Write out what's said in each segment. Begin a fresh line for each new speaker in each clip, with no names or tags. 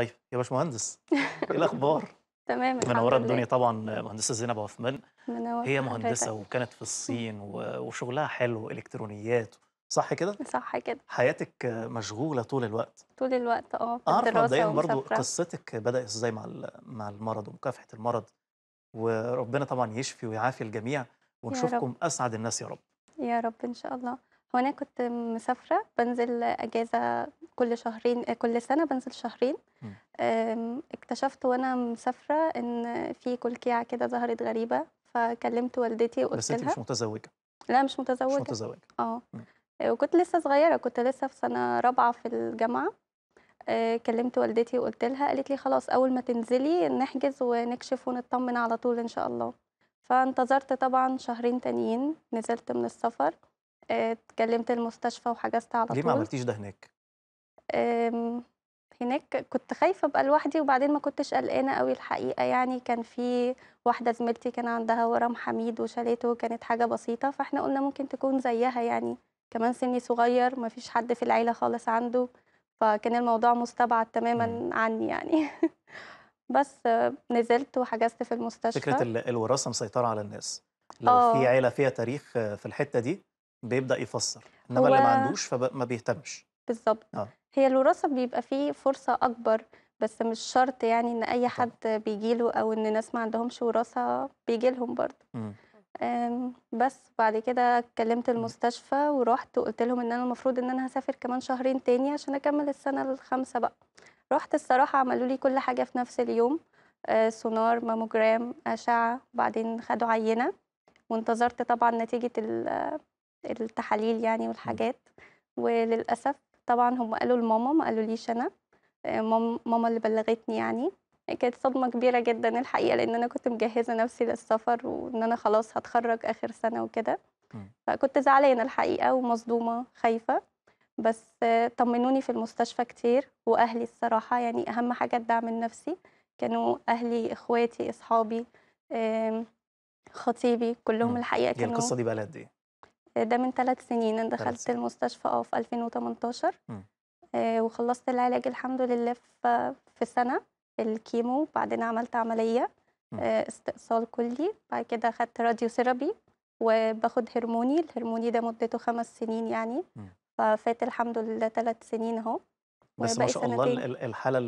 طيب يا باشمهندس ايه الاخبار؟
تمام منوره الدنيا طبعا
مهندسه زينب عثمان
هي مهندسه
وكانت في الصين وشغلها حلو الكترونيات صح كده؟ صح كده حياتك مشغوله طول الوقت
طول الوقت اه اعرف مبدئيا برضو قصتك
بدات ازاي مع مع المرض ومكافحه المرض وربنا طبعا يشفي ويعافي الجميع ونشوفكم اسعد الناس يا رب
يا رب ان شاء الله هو انا كنت مسافره بنزل اجازه كل شهرين كل سنه بنزل شهرين اكتشفت وانا مسافره ان في كلكيعه كده ظهرت غريبه فكلمت والدتي وقلت بس مش متزوجه لا مش متزوجه مش متزوجه اه وكنت لسه صغيره كنت لسه في سنه رابعه في الجامعه آه، كلمت والدتي وقلت لها قالت لي خلاص اول ما تنزلي نحجز ونكشف ونطمن على طول ان شاء الله فانتظرت طبعا شهرين تانيين نزلت من السفر اتكلمت المستشفى وحجزت على طول ليه ما عملتيش ده هناك؟ آمم، هناك كنت خايفه ابقى لوحدي وبعدين ما كنتش قلقانه قوي الحقيقه يعني كان في واحده زميلتي كان عندها ورم حميد وشالته كانت حاجه بسيطه فاحنا قلنا ممكن تكون زيها يعني كمان سني صغير ما فيش حد في العيله خالص عنده فكان الموضوع مستبعد تماما إمم. عني يعني بس نزلت وحجزت في المستشفى فكره
الوراثه مسيطره على الناس لو أوه. في آه. عيله فيها تاريخ في الحته دي بيبدأ يفسر إنما هو... اللي ما عندوش فما بيهتمش بالظبط آه.
هي الوراثة بيبقى فيه فرصة أكبر بس مش شرط يعني إن أي حد بيجي له أو إن ناس ما عندهمش وراثة بيجي لهم برضه إمم. آمم، بس بعد كده كلمت إمم. المستشفى ورحت وقلت لهم ان انا المفروض ان انا هسافر كمان شهرين تاني عشان اكمل السنه الخامسه بقى رحت الصراحه عملوا لي كل حاجه في نفس اليوم آه، سونار ماموجرام اشعه وبعدين خدوا عينه وانتظرت طبعا نتيجه التحاليل يعني إمم. والحاجات وللأسف طبعا هم قالوا لماما ما قالوليش أنا ماما اللي بلغتني يعني كانت صدمة كبيرة جدا الحقيقة لأن أنا كنت مجهزة نفسي للسفر وإن أنا خلاص هتخرج آخر سنة وكده إمم. فكنت زعلانة الحقيقة ومصدومة خايفة بس طمنوني في المستشفى كتير وأهلي الصراحة يعني أهم حاجة الدعم النفسي كانوا أهلي إخواتي أصحابي آمم، خطيبي كلهم الحقيقة كانوا القصة دي بقى لها قد إيه؟ ده من ثلاث سنين انا دخلت المستشفى اه في 2018 م. آه، وخلصت العلاج الحمد لله في في سنه الكيمو بعدين عملت عمليه آه، استئصال كلي بعد كده اخدت راديو ثيرابي وباخد هرموني الهرموني ده مدته خمس سنين يعني م. ففات الحمد لله ثلاث سنين اهو
بس ما شاء الله الحاله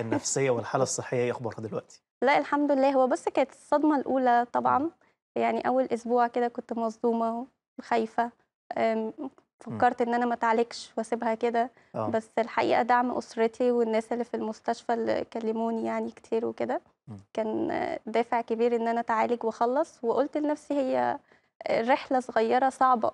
النفسيه والحاله الصحيه ايه اخبارها دلوقتي؟
لا الحمد لله هو بس كانت الصدمه الاولى طبعا يعني اول اسبوع كده كنت مصدومه خايفه إمم. فكرت ان انا ما اتعالجش واسيبها كده آه. بس الحقيقه دعم اسرتي والناس اللي في المستشفى اللي كلموني يعني كتير وكده إمم. كان دافع كبير ان انا اتعالج واخلص وقلت لنفسي هي رحله صغيره صعبه